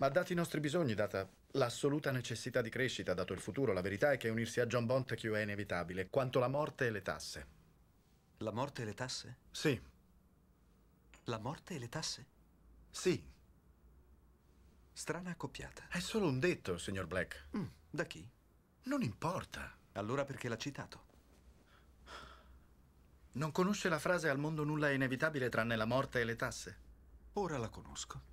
Ma dati i nostri bisogni, data l'assoluta necessità di crescita, dato il futuro, la verità è che unirsi a John Bontechew è inevitabile, quanto la morte e le tasse. La morte e le tasse? Sì. La morte e le tasse? Sì. Strana accoppiata. È solo un detto, signor Black. Mm, da chi? Non importa. Allora perché l'ha citato? Non conosce la frase al mondo nulla è inevitabile tranne la morte e le tasse? Ora la conosco.